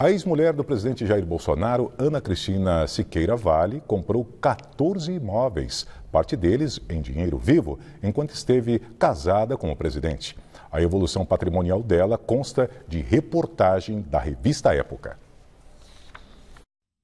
A ex-mulher do presidente Jair Bolsonaro, Ana Cristina Siqueira Vale, comprou 14 imóveis, parte deles em dinheiro vivo, enquanto esteve casada com o presidente. A evolução patrimonial dela consta de reportagem da revista Época.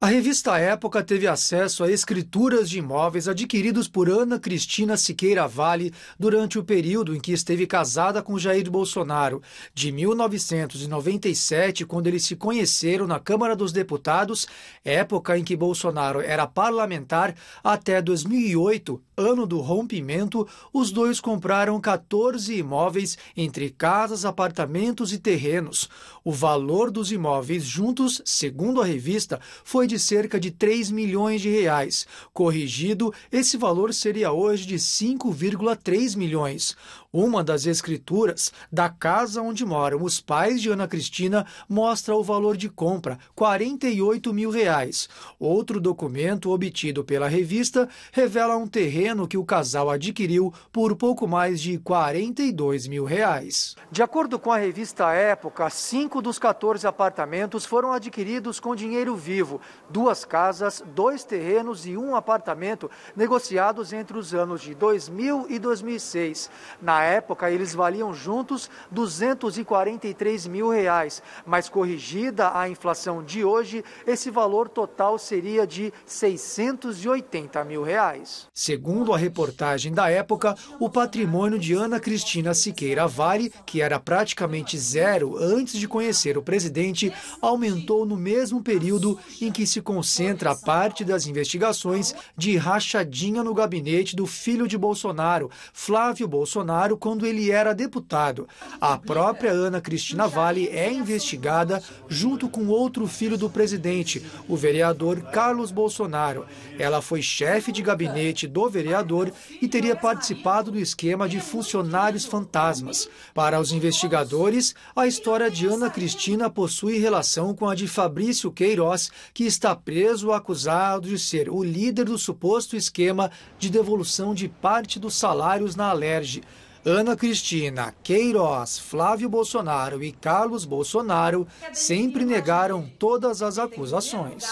A revista Época teve acesso a escrituras de imóveis adquiridos por Ana Cristina Siqueira Vale durante o período em que esteve casada com Jair Bolsonaro, de 1997, quando eles se conheceram na Câmara dos Deputados, época em que Bolsonaro era parlamentar, até 2008, ano do rompimento, os dois compraram 14 imóveis entre casas, apartamentos e terrenos. O valor dos imóveis juntos, segundo a revista, foi de de cerca de 3 milhões de reais. Corrigido, esse valor seria hoje de 5,3 milhões. Uma das escrituras da casa onde moram os pais de Ana Cristina mostra o valor de compra, 48 mil reais. Outro documento obtido pela revista revela um terreno que o casal adquiriu por pouco mais de 42 mil reais. De acordo com a revista Época, cinco dos 14 apartamentos foram adquiridos com dinheiro vivo, duas casas, dois terrenos e um apartamento negociados entre os anos de 2000 e 2006. Na época, eles valiam juntos 243 mil reais, mas corrigida a inflação de hoje, esse valor total seria de 680 mil reais. Segundo a reportagem da época, o patrimônio de Ana Cristina Siqueira Vale, que era praticamente zero antes de conhecer o presidente, aumentou no mesmo período em que se concentra a parte das investigações de rachadinha no gabinete do filho de Bolsonaro, Flávio Bolsonaro, quando ele era deputado. A própria Ana Cristina Vale é investigada junto com outro filho do presidente, o vereador Carlos Bolsonaro. Ela foi chefe de gabinete do vereador e teria participado do esquema de funcionários fantasmas. Para os investigadores, a história de Ana Cristina possui relação com a de Fabrício Queiroz, que está preso acusado de ser o líder do suposto esquema de devolução de parte dos salários na Alerj. Ana Cristina, Queiroz, Flávio Bolsonaro e Carlos Bolsonaro sempre negaram todas as acusações.